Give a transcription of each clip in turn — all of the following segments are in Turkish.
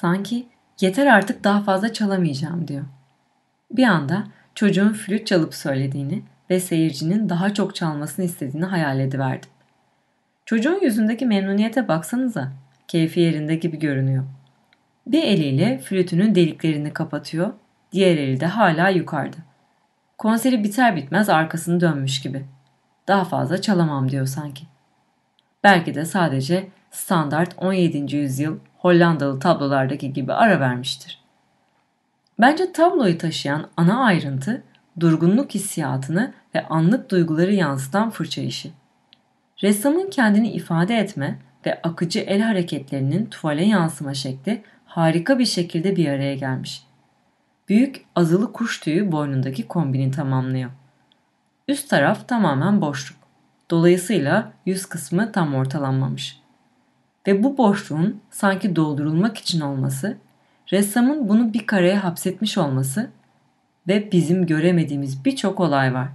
Sanki yeter artık daha fazla çalamayacağım diyor. Bir anda çocuğun flüt çalıp söylediğini ve seyircinin daha çok çalmasını istediğini hayal ediverdim. Çocuğun yüzündeki memnuniyete baksanıza, keyfi yerinde gibi görünüyor. Bir eliyle flütünün deliklerini kapatıyor, diğer eli de hala yukarıda. Konseri biter bitmez arkasını dönmüş gibi. Daha fazla çalamam diyor sanki. Belki de sadece standart 17. yüzyıl Hollandalı tablolardaki gibi ara vermiştir. Bence tabloyu taşıyan ana ayrıntı durgunluk hissiyatını ve anlık duyguları yansıtan fırça işi. Ressamın kendini ifade etme ve akıcı el hareketlerinin tuvale yansıma şekli harika bir şekilde bir araya gelmiş. Büyük azılı kuş tüyü boynundaki kombini tamamlıyor. Üst taraf tamamen boşluk. Dolayısıyla yüz kısmı tam ortalanmamış ve bu boşluğun sanki doldurulmak için olması, ressamın bunu bir kareye hapsetmiş olması ve bizim göremediğimiz birçok olay var.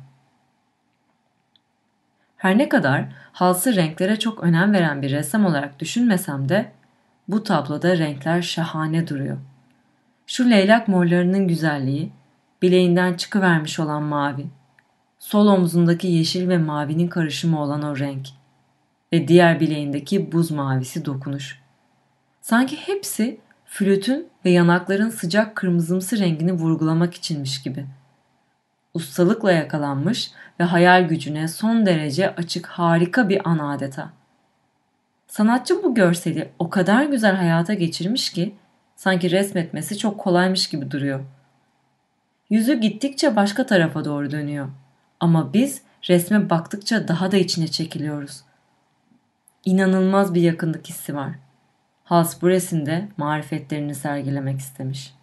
Her ne kadar halsı renklere çok önem veren bir ressam olarak düşünmesem de bu tabloda renkler şahane duruyor. Şu leylak morlarının güzelliği, bileğinden çıkıvermiş olan mavi, sol omzundaki yeşil ve mavinin karışımı olan o renk, ve diğer bileğindeki buz mavisi dokunuş. Sanki hepsi flütün ve yanakların sıcak kırmızımsı rengini vurgulamak içinmiş gibi. Ustalıkla yakalanmış ve hayal gücüne son derece açık harika bir an adeta. Sanatçı bu görseli o kadar güzel hayata geçirmiş ki sanki resmetmesi çok kolaymış gibi duruyor. Yüzü gittikçe başka tarafa doğru dönüyor. Ama biz resme baktıkça daha da içine çekiliyoruz inanılmaz bir yakınlık hissi var. Haas bu resimde marifetlerini sergilemek istemiş.''